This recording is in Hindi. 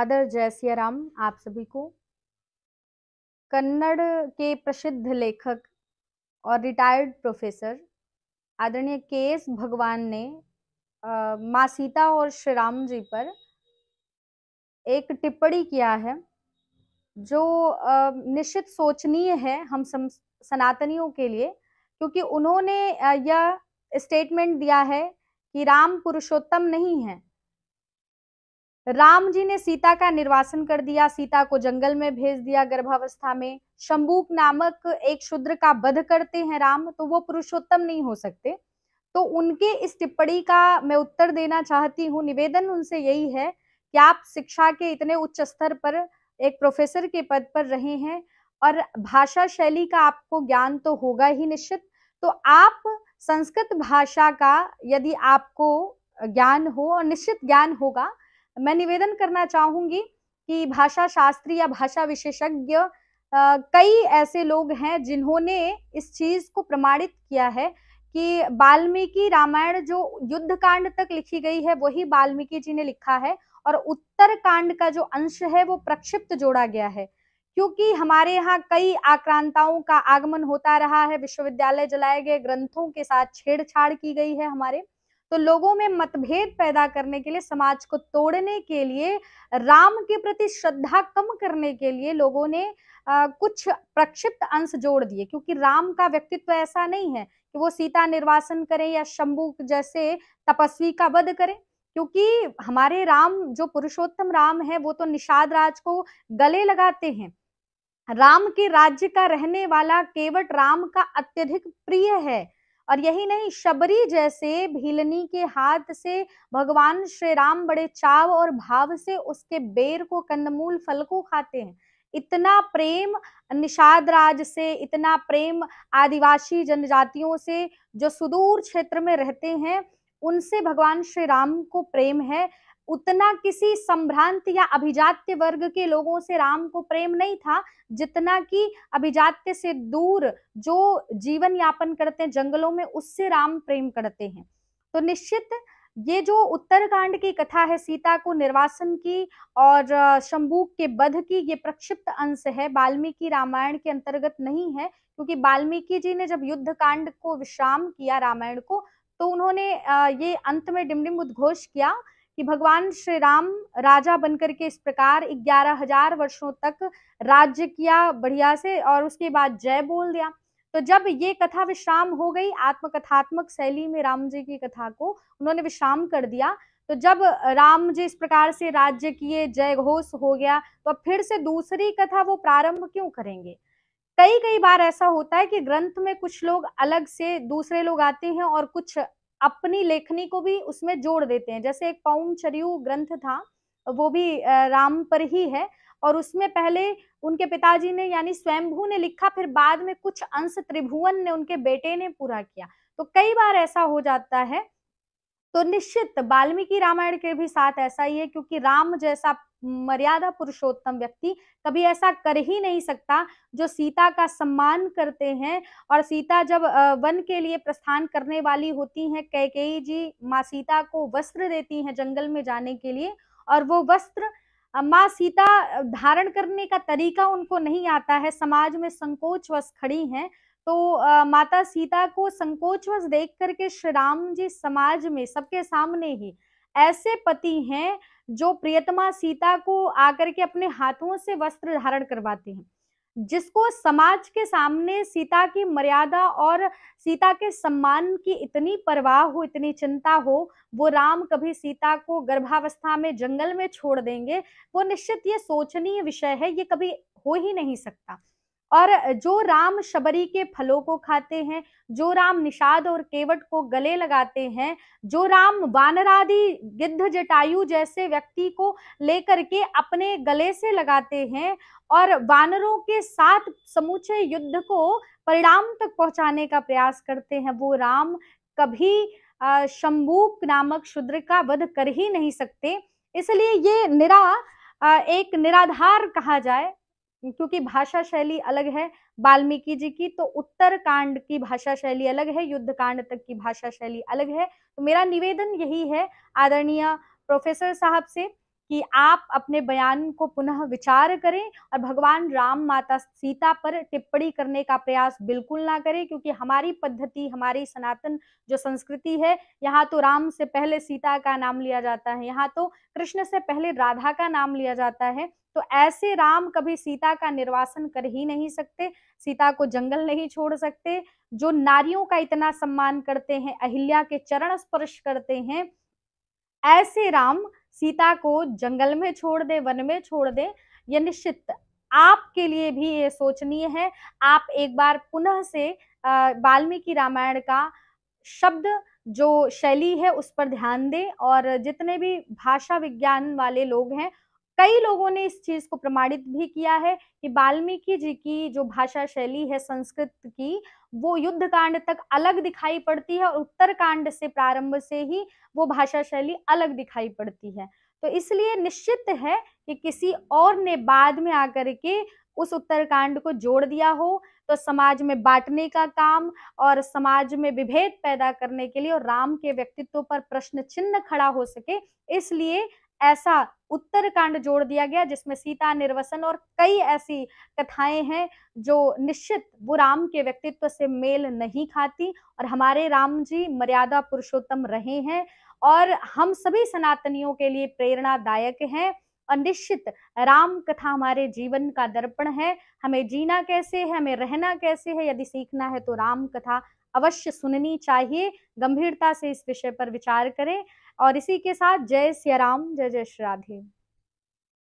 सादर जय सियाराम राम आप सभी को कन्नड़ के प्रसिद्ध लेखक और रिटायर्ड प्रोफेसर आदरणीय के एस भगवान ने माँ सीता और श्री राम जी पर एक टिप्पणी किया है जो निश्चित सोचनीय है हम सनातनियों के लिए क्योंकि उन्होंने यह स्टेटमेंट दिया है कि राम पुरुषोत्तम नहीं है राम जी ने सीता का निर्वासन कर दिया सीता को जंगल में भेज दिया गर्भावस्था में शंबुक नामक एक शूद्र का वध करते हैं राम तो वो पुरुषोत्तम नहीं हो सकते तो उनके इस टिप्पणी का मैं उत्तर देना चाहती हूँ निवेदन उनसे यही है कि आप शिक्षा के इतने उच्च स्तर पर एक प्रोफेसर के पद पर रहे हैं और भाषा शैली का आपको ज्ञान तो होगा ही निश्चित तो आप संस्कृत भाषा का यदि आपको ज्ञान हो और निश्चित ज्ञान होगा मैं निवेदन करना चाहूंगी कि भाषा शास्त्री या भाषा विशेषज्ञ कई ऐसे लोग हैं जिन्होंने इस चीज को प्रमाणित किया है कि वाल्मीकि रामायण जो युद्ध कांड तक लिखी गई है वही वाल्मीकि जी ने लिखा है और उत्तर कांड का जो अंश है वो प्रक्षिप्त जोड़ा गया है क्योंकि हमारे यहाँ कई आक्रांताओं का आगमन होता रहा है विश्वविद्यालय जलाए गए ग्रंथों के साथ छेड़छाड़ की गई है हमारे तो लोगों में मतभेद पैदा करने के लिए समाज को तोड़ने के लिए राम के प्रति श्रद्धा कम करने के लिए लोगों ने आ, कुछ प्रक्षिप्त अंश जोड़ दिए क्योंकि राम का व्यक्तित्व ऐसा नहीं है कि वो सीता निर्वासन करें या शंभु जैसे तपस्वी का वध करें क्योंकि हमारे राम जो पुरुषोत्तम राम है वो तो निषाद राज को गले लगाते हैं राम के राज्य का रहने वाला केवट राम का अत्यधिक प्रिय है और यही नहीं शबरी जैसे भीलनी के हाथ से भगवान श्री राम बड़े चाव और भाव से उसके बेर को कंदमूल फल को खाते हैं इतना प्रेम निषाद राज से इतना प्रेम आदिवासी जनजातियों से जो सुदूर क्षेत्र में रहते हैं उनसे भगवान श्री राम को प्रेम है उतना किसी संभ्रांत या अभिजात्य वर्ग के लोगों से राम को प्रेम नहीं था जितना कि अभिजात्य से दूर जो जीवन यापन करते हैं जंगलों में उससे राम प्रेम करते हैं तो निश्चित ये जो उत्तरकांड की कथा है सीता को निर्वासन की और शंभूक के बध की ये प्रक्षिप्त अंश है वाल्मीकि रामायण के अंतर्गत नहीं है क्योंकि वाल्मीकि जी ने जब युद्ध कांड को विश्राम किया रामायण को तो उन्होंने ये अंत में डिमडिम उद्घोष किया कि भगवान श्री राम राजा बनकर के इस प्रकार ग्यारह हजार वर्षो तक राज्य किया बढ़िया से और उसके बाद जय बोल दिया तो जब ये कथा विश्राम हो गई आत्मकथात्मक शैली में राम जी की कथा को उन्होंने विश्राम कर दिया तो जब राम जी इस प्रकार से राज्य किए जय घोष हो गया तो अब फिर से दूसरी कथा वो प्रारंभ क्यों करेंगे कई कई बार ऐसा होता है कि ग्रंथ में कुछ लोग अलग से दूसरे लोग आते हैं और कुछ अपनी लेखनी को भी उसमें जोड़ देते हैं जैसे एक पाउम चरियु ग्रंथ था वो भी राम पर ही है और उसमें पहले उनके पिताजी ने यानी स्वयंभू ने लिखा फिर बाद में कुछ अंश त्रिभुवन ने उनके बेटे ने पूरा किया तो कई बार ऐसा हो जाता है तो निश्चित वाल्मीकि रामायण के भी साथ ऐसा ही है क्योंकि राम जैसा मर्यादा पुरुषोत्तम व्यक्ति कभी ऐसा कर ही नहीं सकता जो सीता का सम्मान करते हैं और सीता जब वन के लिए प्रस्थान करने वाली होती हैं कैकेयी जी माँ सीता को वस्त्र देती हैं जंगल में जाने के लिए और वो वस्त्र माँ सीता धारण करने का तरीका उनको नहीं आता है समाज में संकोच वश खड़ी हैं तो आ, माता सीता को संकोचवश देख करके श्री राम जी समाज में सबके सामने ही ऐसे पति हैं जो प्रियतमा सीता को आकर के अपने हाथों से वस्त्र धारण करवाते हैं जिसको समाज के सामने सीता की मर्यादा और सीता के सम्मान की इतनी परवाह हो इतनी चिंता हो वो राम कभी सीता को गर्भावस्था में जंगल में छोड़ देंगे वो निश्चित ये सोचनीय विषय है ये कभी हो ही नहीं सकता और जो राम शबरी के फलों को खाते हैं जो राम निषाद और केवट को गले लगाते हैं जो राम वानरादि गिद्ध जटायु जैसे व्यक्ति को लेकर के अपने गले से लगाते हैं और वानरों के साथ समूचे युद्ध को परिणाम तक पहुंचाने का प्रयास करते हैं वो राम कभी शंबूक नामक शूद्र का वध कर ही नहीं सकते इसलिए ये निरा एक निराधार कहा जाए क्योंकि भाषा शैली अलग है वाल्मीकि जी की तो उत्तर कांड की भाषा शैली अलग है युद्ध कांड तक की भाषा शैली अलग है तो मेरा निवेदन यही है आदरणीय प्रोफेसर साहब से कि आप अपने बयान को पुनः विचार करें और भगवान राम माता सीता पर टिप्पणी करने का प्रयास बिल्कुल ना करें क्योंकि हमारी पद्धति हमारी सनातन जो संस्कृति है यहाँ तो राम से पहले सीता का नाम लिया जाता है यहाँ तो कृष्ण से पहले राधा का नाम लिया जाता है तो ऐसे राम कभी सीता का निर्वासन कर ही नहीं सकते सीता को जंगल नहीं छोड़ सकते जो नारियों का इतना सम्मान करते हैं अहिल्या के चरण स्पर्श करते हैं ऐसे राम सीता को जंगल में छोड़ दे वन में छोड़ दे ये निश्चित आपके लिए भी ये सोचनीय है आप एक बार पुनः से वाल्मीकि रामायण का शब्द जो शैली है उस पर ध्यान दें और जितने भी भाषा विज्ञान वाले लोग हैं कई लोगों ने इस चीज को प्रमाणित भी किया है कि वाल्मीकि जी की जो भाषा शैली है संस्कृत की वो युद्ध कांड तक अलग दिखाई पड़ती है और उत्तर कांड से प्रारंभ से ही वो भाषा शैली अलग दिखाई पड़ती है तो इसलिए निश्चित है कि किसी और ने बाद में आकर के उस उत्तरकांड को जोड़ दिया हो तो समाज में बांटने का काम और समाज में विभेद पैदा करने के लिए और राम के व्यक्तित्व पर प्रश्न चिन्ह खड़ा हो सके इसलिए ऐसा उत्तरकांड जोड़ दिया गया जिसमें सीता निर्वसन और कई ऐसी कथाएं हैं जो निश्चित वो राम के व्यक्तित्व से मेल नहीं खाती और हमारे राम जी मर्यादा पुरुषोत्तम रहे हैं और हम सभी सनातनियों के लिए प्रेरणादायक हैं और निश्चित राम कथा हमारे जीवन का दर्पण है हमें जीना कैसे है हमें रहना कैसे है यदि सीखना है तो राम कथा अवश्य सुननी चाहिए गंभीरता से इस विषय पर विचार करें और इसी के साथ जय सियाराम जय जय श्री राधे